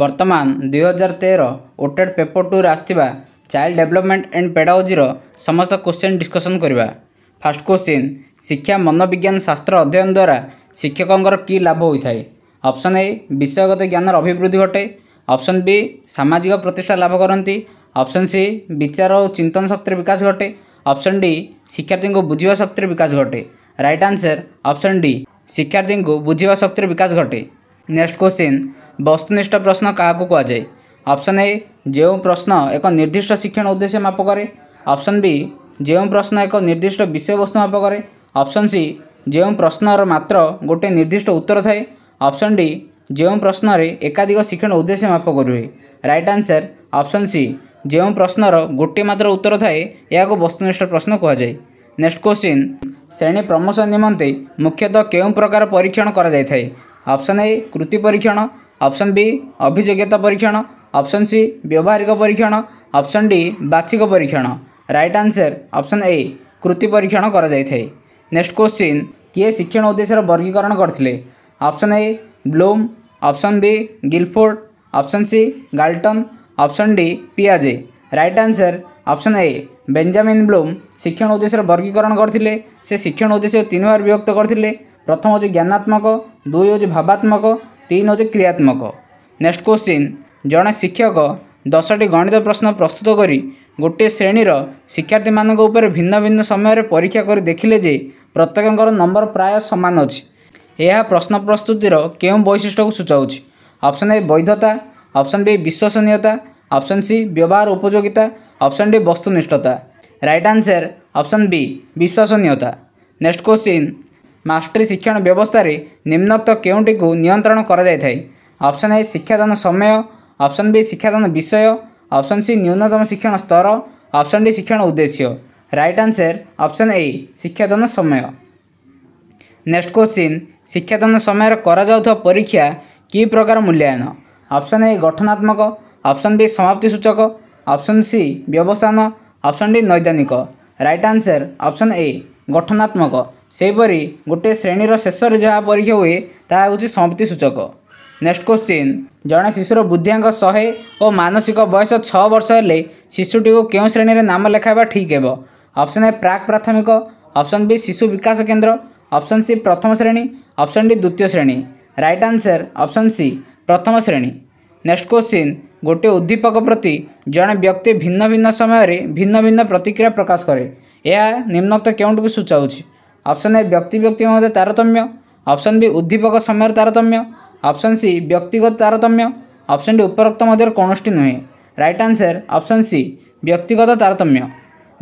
ବର୍ତ୍ତମାନ ଦୁଇହଜାର ତେର ଓଟେଡ଼ ପେପର ଟୁରେ ଆସିଥିବା ଚାଇଲ୍ଡ ଡେଭଲପମେଣ୍ଟ ଆଣ୍ଡ ପେଡ଼ାଓଜିର ସମସ୍ତ କ୍ୱେଶ୍ଚିନ୍ ଡିସ୍କସନ୍ କରିବା ଫାର୍ଷ୍ଟ କ୍ୱେଶ୍ଚିନ୍ ଶିକ୍ଷା ମନୋବିଜ୍ଞାନ ଶାସ୍ତ୍ର ଅଧ୍ୟୟନ ଦ୍ୱାରା ଶିକ୍ଷକଙ୍କର କି ଲାଭ ହୋଇଥାଏ ଅପସନ୍ ଏ ବିଷୟଗତ ଜ୍ଞାନର ଅଭିବୃଦ୍ଧି ଘଟେ ଅପସନ୍ ବି ସାମାଜିକ ପ୍ରତିଷ୍ଠା ଲାଭ କରନ୍ତି ଅପସନ୍ ସି ବିଚାର ଓ ଚିନ୍ତନ ଶକ୍ତିରେ ବିକାଶ ଘଟେ ଅପସନ୍ ଡି ଶିକ୍ଷାର୍ଥୀଙ୍କୁ ବୁଝିବା ଶକ୍ତିରେ ବିକାଶ ଘଟେ ରାଇଟ୍ ଆନ୍ସର୍ ଅପସନ୍ ଡି ଶିକ୍ଷାର୍ଥୀଙ୍କୁ ବୁଝିବା ଶକ୍ତିରେ ବିକାଶ ଘଟେ ନେକ୍ସଟ କ୍ୱେଶ୍ଚିନ୍ ବସ୍ତୁନିଷ୍ଠ ପ୍ରଶ୍ନ କାହାକୁ କୁହାଯାଏ ଅପ୍ସନ୍ ଏ ଯେଉଁ ପ୍ରଶ୍ନ ଏକ ନିର୍ଦ୍ଦିଷ୍ଟ ଶିକ୍ଷଣ ଉଦ୍ଦେଶ୍ୟ ମାପ କରେ ଅପ୍ସନ୍ ବି ଯେଉଁ ପ୍ରଶ୍ନ ଏକ ନିର୍ଦ୍ଦିଷ୍ଟ ବିଷୟବସ୍ତୁ ମାପ କରେ ଅପ୍ସନ୍ ସି ଯେଉଁ ପ୍ରଶ୍ନର ମାତ୍ର ଗୋଟିଏ ନିର୍ଦ୍ଦିଷ୍ଟ ଉତ୍ତର ଥାଏ ଅପ୍ସନ୍ ଡି ଯେଉଁ ପ୍ରଶ୍ନରେ ଏକାଧିକ ଶିକ୍ଷଣ ଉଦ୍ଦେଶ୍ୟ ମାପ କରୁହେ ରାଇଟ୍ ଆନ୍ସର୍ ଅପ୍ସନ୍ ସି ଯେଉଁ ପ୍ରଶ୍ନର ଗୋଟିଏ ମାତ୍ର ଉତ୍ତର ଥାଏ ଏହାକୁ ବସ୍ତୁନିଷ୍ଠ ପ୍ରଶ୍ନ କୁହାଯାଏ ନେକ୍ସଟ କ୍ୱେଶ୍ଚିନ୍ ଶ୍ରେଣୀ ପ୍ରମୋସନ୍ ନିମନ୍ତେ ମୁଖ୍ୟତଃ କେଉଁ ପ୍ରକାର ପରୀକ୍ଷଣ କରାଯାଇଥାଏ ଅପ୍ସନ୍ ଏ କୃତି ପରୀକ୍ଷଣ ऑप्शन बी अभिजोग्यता परीक्षण ऑप्शन सी व्यवहारिक परीक्षण ऑप्शन डी बाचिक परीक्षण राइट आंसर ऑप्शन ए कृति परीक्षण करेक्स्ट क्वेश्चन किए शिक्षण उद्देश्य वर्गीकरण करते option A Bloom option B Guilford option C Galton option D पियाजे right answer option A Benjamin Bloom शिक्षण उद्देश्य वर्गीकरण करते से शिक्षण उद्देश्य तीन बार विभक्त करते प्रथम हो ज्ञानात्मक दुई हूँ भावात्मक ତିନି ହେଉଛି କ୍ରିୟାତ୍ମକ ନେକ୍ସଟ କୋଶ୍ଚିନ୍ ଜଣେ ଶିକ୍ଷକ ଦଶଟି ଗଣିତ ପ୍ରଶ୍ନ ପ୍ରସ୍ତୁତ କରି ଗୋଟିଏ ଶ୍ରେଣୀର ଶିକ୍ଷାର୍ଥୀମାନଙ୍କ ଉପରେ ଭିନ୍ନ ଭିନ୍ନ ସମୟରେ ପରୀକ୍ଷା କରି ଦେଖିଲେ ଯେ ପ୍ରତ୍ୟେକଙ୍କର ନମ୍ବର ପ୍ରାୟ ସମାନ ଅଛି ଏହା ପ୍ରଶ୍ନ ପ୍ରସ୍ତୁତିର କେଉଁ ବୈଶିଷ୍ଟ୍ୟକୁ ସୂଚାଉଛି ଅପସନ୍ ଏ ବୈଧତା ଅପସନ୍ ବି ବିଶ୍ୱସନୀୟତା ଅପସନ୍ ସି ବ୍ୟବହାର ଉପଯୋଗିତା ଅପସନ୍ ଡି ବସ୍ତୁନିଷ୍ଠତା ରାଇଟ୍ ଆନ୍ସର ଅପସନ୍ ବି ବିଶ୍ୱସନୀୟତା ନେକ୍ସଟ କୋଶ୍ଚିନ୍ ମାଷ୍ଟ୍ରି ଶିକ୍ଷଣ ବ୍ୟବସ୍ଥାରେ ନିମ୍ନକ୍ତ କେଉଁଟିକୁ ନିୟନ୍ତ୍ରଣ କରାଯାଇଥାଏ ଅପସନ୍ ଏ ଶିକ୍ଷାଦାନ ସମୟ ଅପସନ୍ ବି ଶିକ୍ଷାଦାନ ବିଷୟ ଅପସନ୍ ସି ନ୍ୟୁନତମ ଶିକ୍ଷଣ ସ୍ତର ଅପସନ୍ ଡି ଶିକ୍ଷଣ ଉଦ୍ଦେଶ୍ୟ ରାଇଟ୍ ଆନ୍ସର୍ ଅପସନ୍ ଏ ଶିକ୍ଷାଦାନ ସମୟ ନେକ୍ସଟ କ୍ୱେଶ୍ଚିନ୍ ଶିକ୍ଷାଦାନ ସମୟରେ କରାଯାଉଥିବା ପରୀକ୍ଷା କି ପ୍ରକାର ମୂଲ୍ୟାୟନ ଅପସନ୍ ଏ ଗଠନାତ୍ମକ ଅପସନ୍ ବି ସମାପ୍ତି ସୂଚକ ଅପସନ୍ ସି ବ୍ୟବସ୍ଥାନ ଅପସନ୍ ଡି ନୈଦାନିକ ରାଇଟ୍ ଆନ୍ସର୍ ଅପସନ୍ ଏ ଗଠନାତ୍ମକ ସେହିପରି ଗୋଟିଏ ଶ୍ରେଣୀର ଶେଷରେ ଯାହା ପରୀକ୍ଷା ହୁଏ ତାହା ହେଉଛି ସମ୍ପତି ସୂଚକ ନେକ୍ସଟ କ୍ୱେଶ୍ଚିନ୍ ଜଣେ ଶିଶୁର ବୁଦ୍ଧିଆଙ୍କ ଶହେ ଓ ମାନସିକ ବୟସ ଛଅ ବର୍ଷ ହେଲେ ଶିଶୁଟିକୁ କେଉଁ ଶ୍ରେଣୀରେ ନାମ ଲେଖାଇବା ଠିକ୍ ହେବ ଅପସନ୍ ଏ ପ୍ରାକ୍ ପ୍ରାଥମିକ ଅପସନ୍ ବି ଶିଶୁ ବିକାଶ କେନ୍ଦ୍ର ଅପସନ୍ ସି ପ୍ରଥମ ଶ୍ରେଣୀ ଅପସନ୍ ଡି ଦ୍ୱିତୀୟ ଶ୍ରେଣୀ ରାଇଟ୍ ଆନ୍ସର ଅପସନ୍ ସି ପ୍ରଥମ ଶ୍ରେଣୀ ନେକ୍ସଟ କ୍ୱେଶ୍ଚିନ୍ ଗୋଟିଏ ଉଦ୍ଦୀପକ ପ୍ରତି ଜଣେ ବ୍ୟକ୍ତି ଭିନ୍ନ ଭିନ୍ନ ସମୟରେ ଭିନ୍ନ ଭିନ୍ନ ପ୍ରତିକ୍ରିୟା ପ୍ରକାଶ କରେ ଏହା ନିମ୍ନକ୍ତ କେଉଁଠିକୁ ସୂଚାଉଛି অপশন এ ব্যক্তি ব্যক্তির মধ্যে তারতম্য অপশন বি উদ্দীপক সময়ের তারতম্য অপশন সি ব্যক্তিগত তারতম্য অপশন ডি উপরোক্ত মধ্যে কোণটি নুহে রাইট আনসর অপশন সি ব্যক্তিগত তারতম্য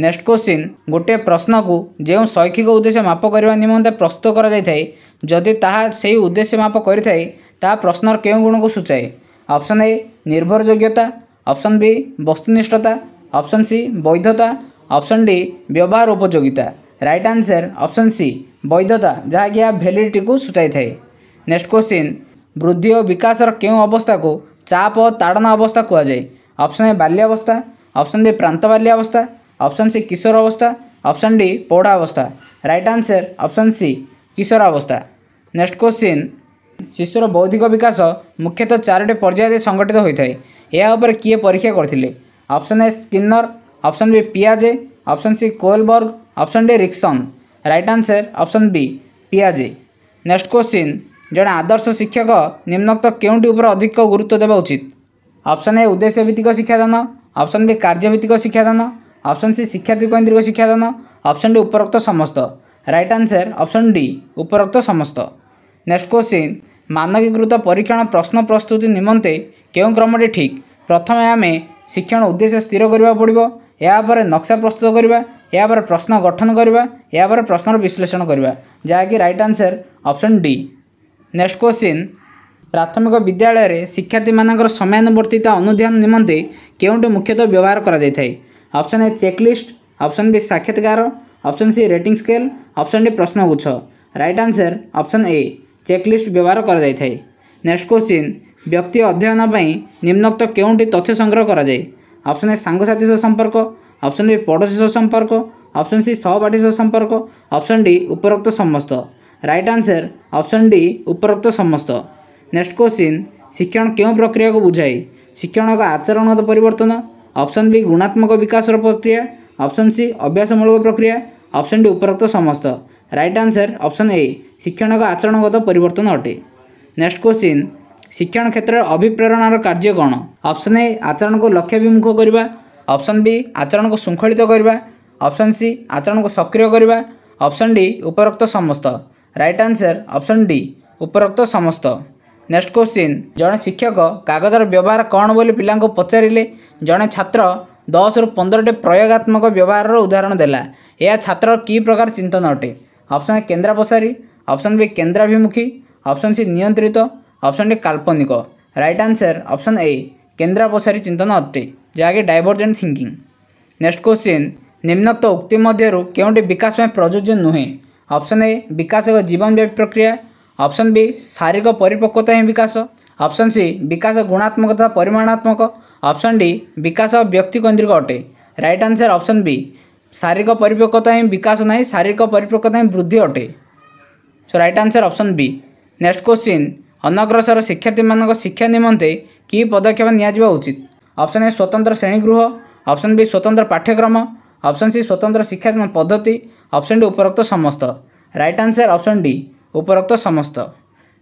নেক্সট কোশ্চিন গোটিଏ ପ୍ରଶ୍ନକୁ ଯେଉଁ ଶୈକ୍ଷିକ ଉଦ୍ଦେଶ୍ୟ ମାପ କରିବା ନିମନ୍ତେ ପ୍ରସ୍ତୁତ କରାଯାଇଥାଏ ଯଦି ତାହା ସେହି ଉଦ୍ଦେଶ୍ୟ ମାପ କରିଥାଏ ତାହା ପ୍ରଶ୍ନର କେଉଁ ଗୁଣକୁ ସୂଚାଏ ଅପସନ୍ ଏ ନିର୍ଭରଯୋଗ୍ୟତା ଅପସନ୍ ବି ବସ୍ତୁନିଷ୍ଠତା ଅପସନ୍ ସି ବୈଧତା ଅପସନ୍ ଡି ବ୍ୟବହାର ଉପଯୋଗିତା রাইট আনসার অপশন সি বৈধতা যাকি ভ্যালিডিটি কু সূচাই থাকে নেক্সট কোশ্চিন বৃদ্ধি ও বিকাশর কেউ অবস্থাকে চাপ ও তাড়না অবস্থা কুযায় অপশন এ বাল্যাবস্থা অপশন বি প্রান্ত বাল্যাবস্থা অপশন সি কিশোর অবস্থা অপশন ডি পৌঢ়া অবস্থা রাইট আনসার অপশন সি কিশোর অবস্থা নেক্সট কোশ্চিন শিশুর বৌদ্ধিক বিকাশ মুখ্যতঃ চারোটি পর্যায়ে সংগঠিত হয়ে ଏହା ଉପରେ କିଏ ପରୀକ୍ଷା କରିଥିଲେ option A ସ୍କିନର option B ପିଆଜେ option C କୋଲବର୍ଗ option D ରିକ୍ସନ୍ right answer option B ପିଆଜି ନେକ୍ସଟ କ୍ୱେଶ୍ଚିନ୍ ଜଣେ ଆଦର୍ଶ ଶିକ୍ଷକ ନିମ୍ନକ୍ତ କେଉଁଟି ଉପରେ ଅଧିକ ଗୁରୁତ୍ୱ ଦେବା ଉଚିତ ଅପସନ୍ ଏ ଉଦ୍ଦେଶ୍ୟ ଭିତ୍ତିକ ଶିକ୍ଷାଦାନ ଅପସନ୍ ବି କାର୍ଯ୍ୟଭିତ୍ତିକ ଶିକ୍ଷାଦାନ ଅପସନ୍ ସି ଶିକ୍ଷାର୍ଥୀ କୈନ୍ଦ୍ରିକ ଶିକ୍ଷାଦାନ ଅପସନ୍ ଡି ଉପରୋକ୍ତ ସମସ୍ତ ରାଇଟ୍ ଆନ୍ସର୍ ଅପସନ୍ ଡି ଉପରୋକ୍ତ ସମସ୍ତ ନେକ୍ସଟ କ୍ୱେଶ୍ଚିନ୍ ମାନକୀକୃତ ପରୀକ୍ଷଣ ପ୍ରଶ୍ନ ପ୍ରସ୍ତୁତି ନିମନ୍ତେ କେଉଁ କ୍ରମଟି ଠିକ୍ ପ୍ରଥମେ ଆମେ ଶିକ୍ଷଣ ଉଦ୍ଦେଶ୍ୟ ସ୍ଥିର କରିବାକୁ ପଡ଼ିବ ଏହାପରେ ନକ୍ସା ପ୍ରସ୍ତୁତ କରିବା ଏହା ପରେ ପ୍ରଶ୍ନ ଗଠନ କରିବା ଏହା ପରେ ପ୍ରଶ୍ନର ବିଶ୍ଳେଷଣ କରିବା ଯାହାକି right answer option D next question ପ୍ରାଥମିକ ବିଦ୍ୟାଳୟରେ ଶିକ୍ଷାର୍ଥୀମାନଙ୍କର ସମୟାନୁବର୍ତ୍ତିତା ଅନୁଧ୍ୟାନ ନିମନ୍ତେ କେଉଁଠି ମୁଖ୍ୟତଃ ବ୍ୟବହାର କରାଯାଇଥାଏ option A checklist option B ସାକ୍ଷାତକାର option C rating scale option D ପ୍ରଶ୍ନଗୁଚ୍ଛ right answer option A checklist ବ୍ୟବହାର କରାଯାଇଥାଏ ନେକ୍ସଟ କୋଶ୍ଚିନ୍ ବ୍ୟକ୍ତି ଅଧ୍ୟୟନ ପାଇଁ ନିମ୍ନକ୍ତ କେଉଁଠି ତଥ୍ୟ ସଂଗ୍ରହ କରାଯାଏ ଅପସନ୍ ଏ ସାଙ୍ଗସାଥି ସହ ସମ୍ପର୍କ ଅପସନ୍ ବି ପଡ଼ୋଶୀ ସହ ସମ୍ପର୍କ ଅପସନ୍ ସି ସହପାଠୀ ସହ ସମ୍ପର୍କ ଅପସନ୍ ଡି ଉପରୋକ୍ତ ସମସ୍ତ ରାଇଟ୍ ଆନ୍ସର୍ ଅପସନ୍ ଡି ଉପରୋକ୍ତ ସମସ୍ତ ନେକ୍ସଟ କୋଶ୍ଚିନ୍ ଶିକ୍ଷଣ କେଉଁ ପ୍ରକ୍ରିୟାକୁ ବୁଝାଏ ଶିକ୍ଷଣ ଏକ ଆଚରଣଗତ ପରିବର୍ତ୍ତନ ଅପସନ୍ ବି ଗୁଣାତ୍ମକ ବିକାଶର ପ୍ରକ୍ରିୟା ଅପସନ୍ ସି ଅଭ୍ୟାସମୂଳକ ପ୍ରକ୍ରିୟା ଅପସନ୍ ଡି ଉପରୋକ୍ତ ସମସ୍ତ ରାଇଟ୍ ଆନ୍ସର୍ ଅପସନ୍ ଏ ଶିକ୍ଷଣ ଏକ ଆଚରଣଗତ ପରିବର୍ତ୍ତନ ଅଟେ ନେକ୍ସଟ କୋଶ୍ଚିନ୍ ଶିକ୍ଷଣ କ୍ଷେତ୍ରରେ ଅଭିପ୍ରେରଣାର କାର୍ଯ୍ୟ କ'ଣ ଅପସନ୍ ଏ ଆଚରଣକୁ ଲକ୍ଷ୍ୟ ବିମୁଖ କରିବା ଅପସନ୍ ବି ଆଚରଣକୁ ଶୃଙ୍ଖଳିତ କରିବା ଅପସନ୍ ସି ଆଚରଣକୁ ସକ୍ରିୟ କରିବା ଅପସନ୍ ଡି ଉପରୋକ୍ତ ସମସ୍ତ ରାଇଟ୍ ଆନ୍ସର୍ ଅପସନ୍ ଡି ଉପରୋକ୍ତ ସମସ୍ତ ନେକ୍ସଟ କୋଶ୍ଚିନ୍ ଜଣେ ଶିକ୍ଷକ କାଗଜର ବ୍ୟବହାର କ'ଣ ବୋଲି ପିଲାଙ୍କୁ ପଚାରିଲେ ଜଣେ ଛାତ୍ର ଦଶରୁ ପନ୍ଦରଟି ପ୍ରୟୋଗାତ୍ମକ ବ୍ୟବହାରର ଉଦାହରଣ ଦେଲା ଏହା ଛାତ୍ର କି ପ୍ରକାର ଚିନ୍ତନ ଅଟେ ଅପସନ୍ ଏ କେନ୍ଦ୍ରାପସାରୀ ଅପସନ୍ ବି କେନ୍ଦ୍ରାଭିମୁଖୀ ଅପସନ୍ ସି ନିୟନ୍ତ୍ରିତ ଅପସନ୍ ଡି କାଳ୍ପନିକ ରାଇଟ୍ ଆନ୍ସର୍ ଅପସନ୍ ଏ କେନ୍ଦ୍ରାପସାରୀ ଚିନ୍ତନ ଅଟେ जहाँकि डायवर्जेंट थिंकिंग नेक्स्ट क्वेश्चन निम्नक्त उक्ति मध्य क्योंटि विकास में प्रजोज्य नुहे अप्सन ए विकास एक जीवनव्यापी प्रक्रिया ऑप्शन बी शारीरिक परिपक्वता ही विकास ऑप्शन सी विकास गुणात्मक तथा परिमाणात्मक अप्सन डी विकास व्यक्ति केंद्रिक अटे राइट आंसर ऑप्शन बी शारीरिक परिपक्वता ही विकास ना शारीरिक परिपक्वता ही वृद्धि अटे so right answer option B next question अनग्रसर शिक्षार्थी मान शिक्षा निम्ते कि पदक्षेप निचित অপশন এ স্বতন্ত্র শ্রেণীগৃহ অপশন বি স্বতন্ত্র পাঠ্যক্রম অপশন সি স্বতন্ত্র শিক্ষা পদ্ধতি অপশন ডি উপরোক্ত সমস্ত রাইট আনসার অপশন ডি উপরোক্ত সমস্ত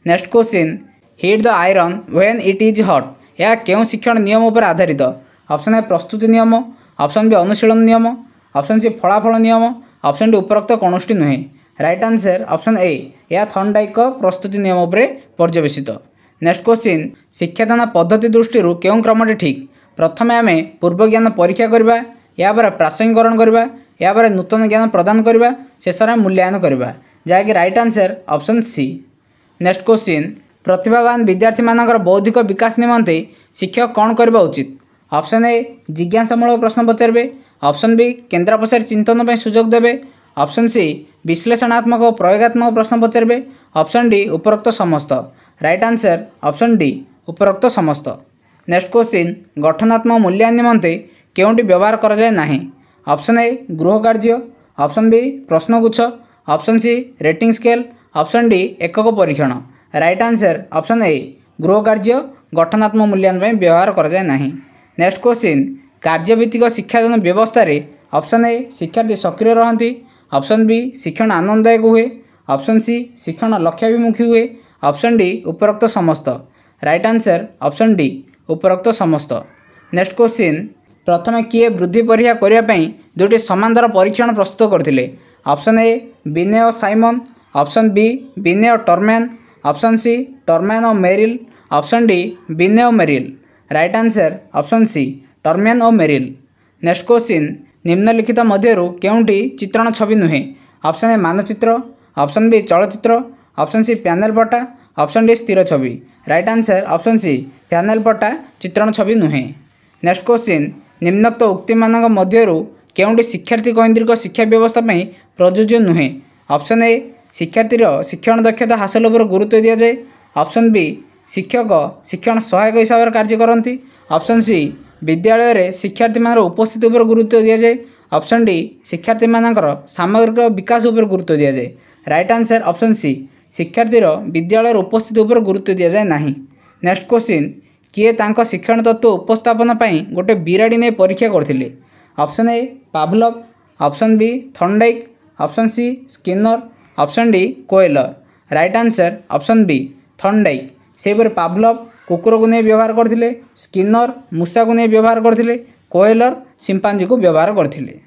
next question hit the iron when it is hot ଏହା କେଉଁ ଶିକ୍ଷଣ ନିୟମ ଉପରେ ଆଧାରିତ ଅପସନ୍ ଏ ପ୍ରସ୍ତୁତି ନିୟମ ଅପସନ୍ ବି ଅନୁଶୀଳନ ନିୟମ ଅପସନ୍ ସି ଫଳାଫଳ ନିୟମ ଅପସନ୍ ଡି ଉପରୋକ୍ତ କୌଣସି ନୁହେଁ ରାଇଟ୍ ଆନ୍ସର୍ ଅପସନ୍ ଏ ଏହା ଥଣ୍ଡାଇକ ପ୍ରସ୍ତୁତି ନିୟମ ଉପରେ ପର୍ଯ୍ୟବେସିତ ନେକ୍ସଟ କୋଶ୍ଚିନ୍ ଶିକ୍ଷାଦାନ ପଦ୍ଧତି ଦୃଷ୍ଟିରୁ କେଉଁ କ୍ରମଟି ଠିକ୍ ପ୍ରଥମେ ଆମେ ପୂର୍ବ ଜ୍ଞାନ ପରୀକ୍ଷା କରିବା ଏହାପରେ ପ୍ରାସଙ୍ଗିକରଣ କରିବା ଏହାପରେ ନୂତନ ଜ୍ଞାନ ପ୍ରଦାନ କରିବା ଶେଷରେ ଆମେ ମୂଲ୍ୟାୟନ କରିବା ଯାହାକି right answer option C next question ପ୍ରତିଭାବାନ ବିଦ୍ୟାର୍ଥୀମାନଙ୍କର ବୌଦ୍ଧିକ ବିକାଶ ନିମନ୍ତେ ଶିକ୍ଷକ କ'ଣ କରିବା ଉଚିତ ଅପସନ୍ ଏ ଜିଜ୍ଞାସାମୂଳକ ପ୍ରଶ୍ନ ପଚାରିବେ ଅପସନ୍ ବି କେନ୍ଦ୍ର ପଚାରି ଚିନ୍ତନ ପାଇଁ ସୁଯୋଗ ଦେବେ ଅପସନ୍ ସି ବିଶ୍ଳେଷଣାତ୍ମକ ଓ ପ୍ରୟୋଗାତ୍ମକ ପ୍ରଶ୍ନ ପଚାରିବେ ଅପସନ୍ ଡି ଉପରୋକ୍ତ ସମସ୍ତ ରାଇଟ୍ ଆନ୍ସର୍ ଅପସନ୍ ଡି ଉପରୋକ୍ତ ସମସ୍ତ नेक्स्ट क्वि गठनात्मक मूल्या निमन्ते के व्यवहार अप्सन ए गृह कर्ज्य अप्सन वि प्रश्नगुच्छ option C rating scale option D एकक परीक्षण रइट आन्सर अप्सन ए गृहकर्ज्य गठनात्मक मूल्याङ्कन पनि व्यवहार नेक्सट क्वेसन कार्जभादान व्यवस्थे अप्सन ए शिक्षार्थी सक्रिय बी शिक्षण आनन्ददयक हे अप्सन सी शिक्षण लक्ष्याभिमुखी हे अप्सन डी उपरोक्त समस्त रइट आन्सर अप्सन डी ଉପରୋକ୍ତ ସମସ୍ତ ନେକ୍ସଟ କ୍ୱେଶ୍ଚିନ୍ ପ୍ରଥମେ କିଏ ବୃଦ୍ଧି ପରୀକ୍ଷା କରିବା ପାଇଁ ଦୁଇଟି ସମାନ୍ତର ପରୀକ୍ଷଣ ପ୍ରସ୍ତୁତ କରିଥିଲେ option A Binet Simon option B Binet Terman option C Terman ଓ Merrill option D Binet Merrill right answer option C Terman ଓ ମେରିଲ୍ ନେକ୍ସଟ କ୍ୱେଶ୍ଚିନ୍ ନିମ୍ନଲିଖିତ ମଧ୍ୟରୁ କେଉଁଟି ଚିତ୍ରଣ ଛବି ନୁହେଁ ଅପ୍ସନ୍ ଏ ମାନଚିତ୍ର ଅପ୍ସନ୍ ବି ଚଳଚ୍ଚିତ୍ର ଅପ୍ସନ୍ ସି ପ୍ୟାନେଲ୍ ପଟା ଅପ୍ସନ୍ ଡି ସ୍ଥିର ଛବି right answer option C panel ପଟା ଚିତ୍ରଣ ଛବି ନୁହେଁ ନେକ୍ସଟ କ୍ୱେଶ୍ଚିନ୍ ନିମ୍ନକ୍ତ ଉକ୍ତିମାନଙ୍କ ମଧ୍ୟରୁ କେଉଁଠି ଶିକ୍ଷାର୍ଥୀ କୈନ୍ଦ୍ରିକ ଶିକ୍ଷା ବ୍ୟବସ୍ଥା ପାଇଁ ପ୍ରଯୁଜ୍ୟ ନୁହେଁ ଅପ୍ସନ୍ ଏ ଶିକ୍ଷାର୍ଥୀର ଶିକ୍ଷଣ ଦକ୍ଷତା ହାସଲ ଉପରେ ଗୁରୁତ୍ୱ ଦିଆଯାଏ ଅପ୍ସନ୍ ବି ଶିକ୍ଷକ ଶିକ୍ଷଣ ସହାୟକ ହିସାବରେ କାର୍ଯ୍ୟ କରନ୍ତି ଅପ୍ସନ୍ ସି ବିଦ୍ୟାଳୟରେ ଶିକ୍ଷାର୍ଥୀମାନଙ୍କର ଉପସ୍ଥିତି ଉପରେ ଗୁରୁତ୍ୱ ଦିଆଯାଏ ଅପ୍ସନ୍ ଡି ଶିକ୍ଷାର୍ଥୀମାନଙ୍କର ସାମଗ୍ରିକ ବିକାଶ ଉପରେ ଗୁରୁତ୍ୱ ଦିଆଯାଏ ରାଇଟ୍ ଆନ୍ସର୍ ଅପ୍ସନ୍ ସି ଶିକ୍ଷାର୍ଥୀର ବିଦ୍ୟାଳୟର ଉପସ୍ଥିତି ଉପରେ ଗୁରୁତ୍ୱ ଦିଆଯାଏ ନାହିଁ ନେକ୍ସଟ କ୍ୱେଶ୍ଚିନ୍ କିଏ ତାଙ୍କ ଶିକ୍ଷଣ ତତ୍ତ୍ୱ ଉପସ୍ଥାପନ ପାଇଁ ଗୋଟିଏ ବିରାଡ଼ି ନେଇ ପରୀକ୍ଷା କରିଥିଲେ option A Pavlov option B Thorndike option C Skinner option D Koehler right answer option B Thorndike ସେହିପରି ପାଭଲଭ କୁକୁରକୁ ନେଇ ବ୍ୟବହାର କରିଥିଲେ ସ୍କିନର ମୂଷାକୁ ନେଇ ବ୍ୟବହାର କରିଥିଲେ କୋଏଲର ସିମ୍ପାଞ୍ଜିକୁ ବ୍ୟବହାର କରିଥିଲେ